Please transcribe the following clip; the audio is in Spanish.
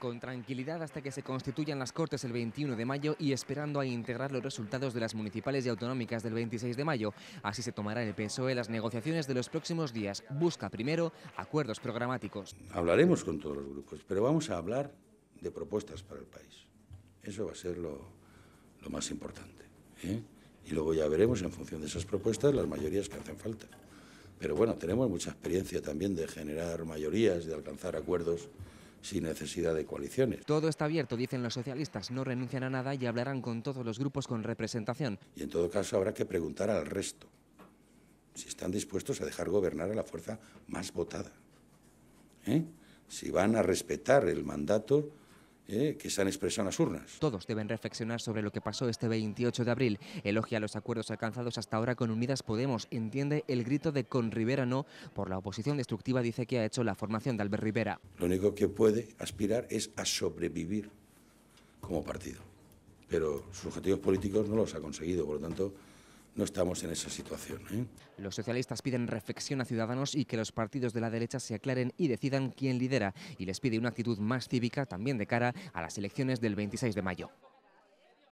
con tranquilidad hasta que se constituyan las Cortes el 21 de mayo y esperando a integrar los resultados de las municipales y autonómicas del 26 de mayo. Así se tomará el PSOE las negociaciones de los próximos días. Busca primero acuerdos programáticos. Hablaremos con todos los grupos, pero vamos a hablar de propuestas para el país. Eso va a ser lo, más importante. ¿eh? Y luego ya veremos en función de esas propuestas las mayorías que hacen falta. Pero bueno, tenemos mucha experiencia también de generar mayorías, de alcanzar acuerdos sin necesidad de coaliciones. Todo está abierto, dicen los socialistas, no renuncian a nada y hablarán con todos los grupos con representación. Y en todo caso habrá que preguntar al resto si están dispuestos a dejar gobernar a la fuerza más votada. ¿eh? Si van a respetar el mandato ¿eh? que se han expresado en las urnas. Todos deben reflexionar sobre lo que pasó este 28 de abril. Elogia los acuerdos alcanzados hasta ahora con Unidas Podemos. Entiende el grito de con Rivera no por la oposición destructiva, dice que ha hecho la formación de Albert Rivera. Lo único que puede aspirar es a sobrevivir como partido. Pero sus objetivos políticos no los ha conseguido, por lo tanto no estamos en esa situación. ¿eh? Los socialistas piden reflexión a ciudadanos y que los partidos de la derecha se aclaren y decidan quién lidera y les pide una actitud más cívica también de cara a las elecciones del 26 de mayo.